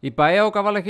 Η ΠαΕΟ Ο Καβάλα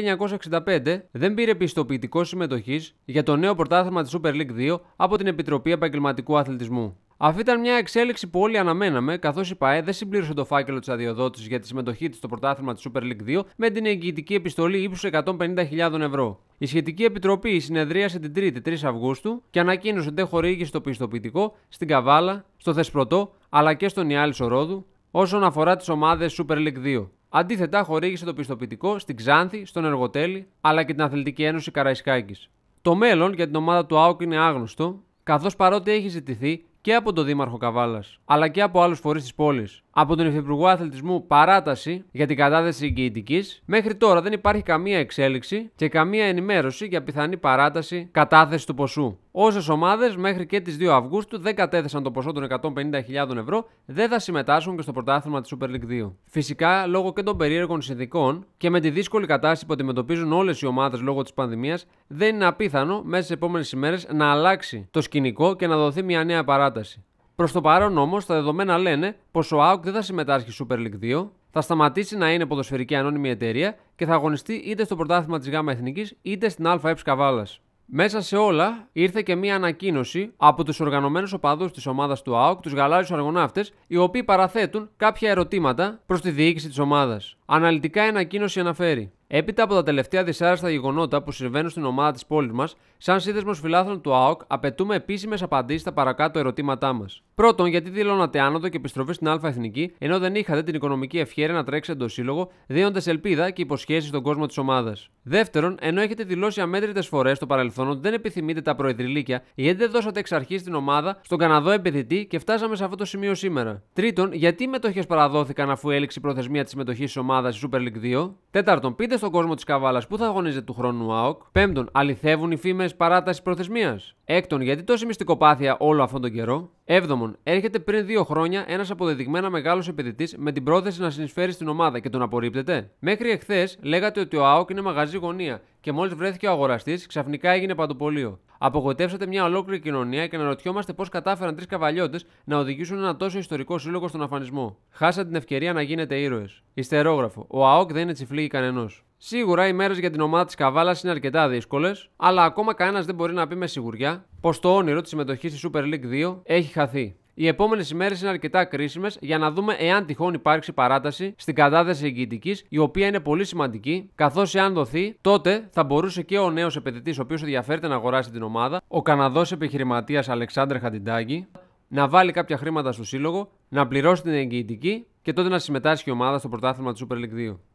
1965 δεν πήρε πιστοποιητικό συμμετοχής για το νέο πρωτάθλημα της Super League 2 από την Επιτροπή Επαγγελματικού Αθλητισμού. Αυτή ήταν μια εξέλιξη που όλοι αναμέναμε, καθώς η ΠαΕ δεν συμπλήρωσε το φάκελο της αδειοδότησης για τη συμμετοχή της στο πρωτάθλημα της Super League 2 με την εγγυητική επιστολή ύψους 150.000 ευρώ. Η σχετική επιτροπή συνεδρίασε την 3η 3 Αυγούστου και ανακοίνωσε ότι χορήγησε το πιστοποιητικό στην Καβάλα, στο Θεσπρωτό αλλά και στον Ιάλη Σορόδου όσον αφορά τις ομάδες Super League 2. Αντίθετα, χορήγησε το πιστοποιητικό στην Ξάνθη, στον Εργοτέλη αλλά και την Αθλητική Ένωση Καραϊσκάκης. Το μέλλον για την ομάδα του ΑΟΚ είναι άγνωστο, καθώς παρότι έχει ζητηθεί και από τον Δήμαρχο Καβάλας, αλλά και από άλλους φορείς της πόλης. Από τον Υφυπουργό Αθλητισμού παράταση για την κατάθεση εγγυητικής, μέχρι τώρα δεν υπάρχει καμία εξέλιξη και καμία ενημέρωση για πιθανή παράταση κατάθεση του ποσού. Όσες ομάδες μέχρι και τις 2 Αυγούστου δεν κατέθεσαν το ποσό των 150.000 ευρώ δεν θα συμμετάσχουν και στο πρωτάθλημα της Super League 2. Φυσικά, λόγω και των περίεργων συνδικών και με τη δύσκολη κατάσταση που αντιμετωπίζουν όλες οι ομάδες λόγω της πανδημίας, δεν είναι απίθανο μέσα στις επόμενες ημέρες να αλλάξει το σκηνικό και να δοθεί μια νέα παράταση. Προς το παρόν όμως, τα δεδομένα λένε πως ο ΑΟΚ δεν θα συμμετάσχει στη Super League 2, θα σταματήσει να είναι ποδοσφαιρική ανώνυμη εταιρεία και θα αγωνιστεί είτε στο πρωτάθλημα της ΓΑΜΑ Εθνικής είτε στην ΑΕΠΣ Καβάλας. Μέσα σε όλα ήρθε και μία ανακοίνωση από τους οργανωμένους οπαδούς της ομάδας του ΑΟΚ, τους Γαλάζιους Αργοναύτες, οι οποίοι παραθέτουν κάποια ερωτήματα προς τη διοίκηση της ομάδας. Αναλυτικά η ανακοίνωση αναφέρει. Έπειτα από τα τελευταία δυσάρεστα γεγονότα που συμβαίνουν στην ομάδα της πόλης μας, σαν σύνδεσμος φιλάθλων του ΑΟΚ, απαιτούμε επίσημες απαντήσεις στα παρακάτω ερωτήματά μας. Πρώτον, γιατί δηλώνατε άνοδο και επιστροφή στην ΑΕθνική, ενώ δεν είχατε την οικονομική ευχαίρεια να τρέξετε τον σύλλογο, δίνοντας ελπίδα και υποσχέσεις στον κόσμο της ομάδας. Δεύτερον, ενώ έχετε δηλώσει αμέτρητες φορές στο παρελθόν ότι δεν επιθυμείτε τα προεδρυλίκια, γιατί δεν δώσατε εξ αρχής την ομάδα στον Καναδό επιδητή και φτάσαμε σε αυτό το σημείο σήμερα. Τρίτον, γιατί οι μετοχές παραδόθηκαν αφού έληξε η προθεσμία της μετοχή της ομάδας στη Super League 2. Τέταρτον, πείτε στον κόσμο της Καβάλας που θα αγωνίζεται του χρόνου ΑΟΚ. Πέμπτον, αληθεύουν οι φήμες παράτασης προθεσμίας. Έκτον, γιατί τόση μυστικοπάθεια όλο αυτόν τον καιρό. Έβδομον, έρχεται πριν δύο χρόνια ένας αποδεδειγμένα μεγάλος επενδυτή με την πρόθεση να συνεισφέρει στην ομάδα και τον απορρίπτεται. Μέχρι εχθές λέγατε ότι ο ΑΟΚ είναι μαγαζί γωνία και μόλις βρέθηκε ο αγοραστής, ξαφνικά έγινε παντοπολείο. Απογοητεύσατε μια ολόκληρη κοινωνία και αναρωτιόμαστε πώς κατάφεραν τρεις καβαλιώτες να οδηγήσουν ένα τόσο ιστορικό σύλλογο στον αφανισμό. Χάσατε την ευκαιρία να γίνετε ήρωες. Ιστερόγραφο. Ο ΑΟΚ δεν είναι τσιφλίγη κανενό. Σίγουρα οι μέρες για την ομάδα της Καβάλας είναι αρκετά δύσκολες, αλλά ακόμα κανένας δεν μπορεί να πει με σιγουριά πως το όνειρο της συμμετοχής στη Super League 2 έχει χαθεί. Οι επόμενες ημέρες είναι αρκετά κρίσιμες για να δούμε εάν τυχόν υπάρξει παράταση στην κατάθεση εγγυητικής, η οποία είναι πολύ σημαντική, καθώς εάν δοθεί, τότε θα μπορούσε και ο νέος επενδυτή, ο οποίος ενδιαφέρεται να αγοράσει την ομάδα, ο Καναδός επιχειρηματίας Αλεξάνδρ Χαντιντάγκη, να βάλει κάποια χρήματα στο σύλλογο, να πληρώσει την εγγυητική και τότε να συμμετάσχει η ομάδα στο πρωτάθλημα του Super League 2.